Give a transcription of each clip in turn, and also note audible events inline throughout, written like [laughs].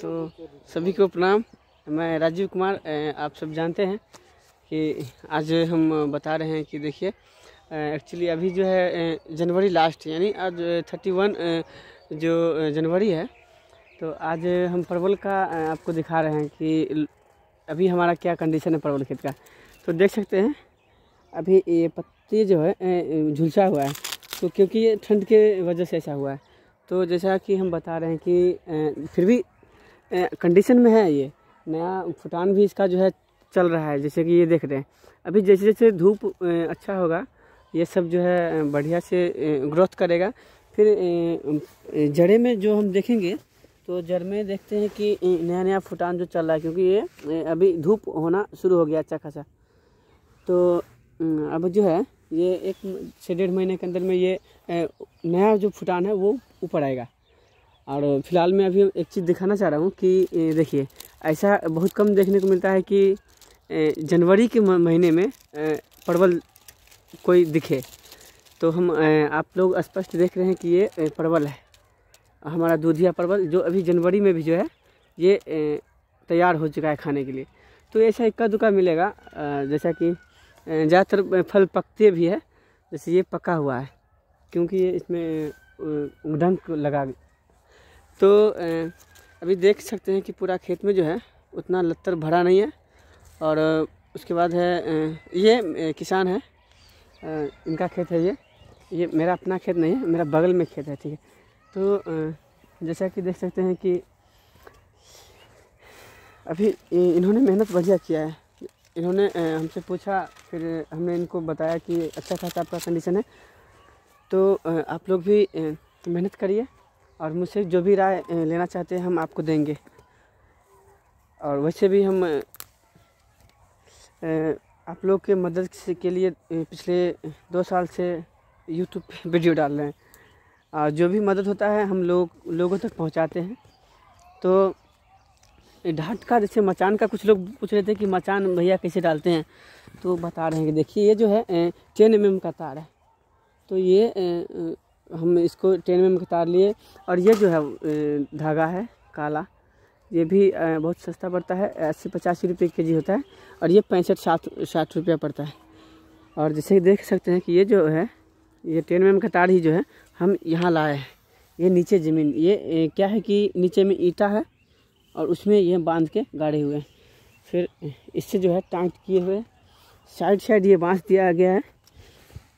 तो सभी को प्रणाम मैं राजीव कुमार आप सब जानते हैं कि आज हम बता रहे हैं कि देखिए एक्चुअली अभी जो है जनवरी लास्ट यानी आज थर्टी वन जो जनवरी है तो आज हम परवल का आपको दिखा रहे हैं कि अभी हमारा क्या कंडीशन है परवल खेत का तो देख सकते हैं अभी ये पत्ती जो है झुलसा हुआ है तो क्योंकि ये ठंड के वजह से ऐसा हुआ है तो जैसा कि हम बता रहे हैं कि फिर भी कंडीशन में है ये नया फुटान भी इसका जो है चल रहा है जैसे कि ये देख रहे हैं अभी जैसे जैसे धूप अच्छा होगा ये सब जो है बढ़िया से ग्रोथ करेगा फिर जड़े में जो हम देखेंगे तो जड़ में देखते हैं कि नया नया फुटान जो चल रहा है क्योंकि ये अभी धूप होना शुरू हो गया अच्छा खासा तो अब जो है ये एक से डेढ़ महीने के अंदर में ये नया जो फुटान है वो ऊपर आएगा और फिलहाल मैं अभी एक चीज़ दिखाना चाह रहा हूँ कि देखिए ऐसा बहुत कम देखने को मिलता है कि जनवरी के महीने में परवल कोई दिखे तो हम आप लोग स्पष्ट देख रहे हैं कि ये परवल है हमारा दूधिया परवल जो अभी जनवरी में भी जो है ये तैयार हो चुका है खाने के लिए तो ऐसा इक्का दुक्का मिलेगा जैसा कि ज़्यादातर फल पकते भी है जैसे ये पका हुआ है क्योंकि ये इसमें ढंग लगा तो अभी देख सकते हैं कि पूरा खेत में जो है उतना लत्तर भरा नहीं है और उसके बाद है ये किसान है इनका खेत है ये ये मेरा अपना खेत नहीं है मेरा बगल में खेत है ठीक है तो जैसा कि देख सकते हैं कि अभी इन्होंने मेहनत बढ़िया किया है इन्होंने हमसे पूछा फिर हमने इनको बताया कि अच्छा खासा आपका कंडीशन है तो आप लोग भी मेहनत करिए और मुझसे जो भी राय लेना चाहते हैं हम आपको देंगे और वैसे भी हम आप लोग के मदद के लिए पिछले दो साल से यूट्यूब पे [laughs] वीडियो डाल रहे हैं और जो भी मदद होता है हम लोग लोगों तक पहुंचाते हैं तो ढाट का जैसे मचान का कुछ लोग पूछ रहे थे कि मचान भैया कैसे डालते हैं तो बता रहे हैं कि देखिए ये जो है टेन एम का तार है तो ये हम इसको ट्रेन में उतार लिए और ये जो है धागा है काला ये भी बहुत सस्ता पड़ता है अस्सी पचासी रुपये के जी होता है और ये पैंसठ साठ साठ रुपया पड़ता है और जैसे कि देख सकते हैं कि ये जो है ये ट्रेन में कतार ही जो है हम यहाँ लाए हैं ये नीचे ज़मीन ये क्या है कि नीचे में ईटा है और उसमें ये बांध के गाड़े हुए हैं फिर इससे जो है टाइट किए हुए साइड साइड ये बांस दिया गया है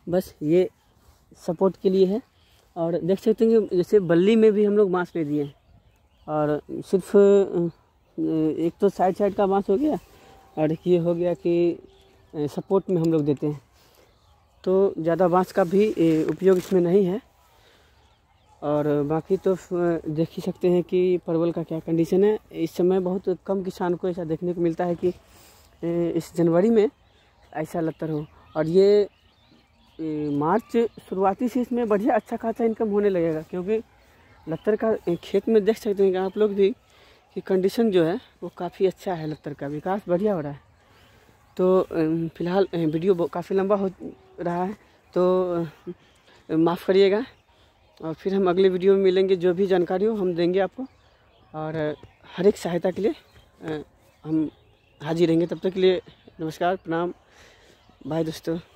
बस ये सपोर्ट के लिए है और देख सकते हैं कि जैसे बल्ली में भी हम लोग बाँस ले दिए और सिर्फ एक तो साइड साइड का बाँस हो गया और ये हो गया कि सपोर्ट में हम लोग देते हैं तो ज़्यादा बाँस का भी उपयोग इसमें नहीं है और बाकी तो देख ही सकते हैं कि परवल का क्या कंडीशन है इस समय बहुत कम किसान को ऐसा देखने को मिलता है कि इस जनवरी में ऐसा लतर हो और ये मार्च शुरुआती से इसमें बढ़िया अच्छा खासा इनकम होने लगेगा क्योंकि लत्तर का खेत में देख सकते हैं कि आप लोग भी कि कंडीशन जो है वो काफ़ी अच्छा है लत्तर का विकास बढ़िया हो रहा है तो फिलहाल वीडियो काफ़ी लंबा हो रहा है तो माफ़ करिएगा और फिर हम अगले वीडियो में मिलेंगे जो भी जानकारी हो हम देंगे आपको और हर एक सहायता के लिए हम हाजिर रहेंगे तब तक के लिए नमस्कार प्रणाम बाय दोस्तों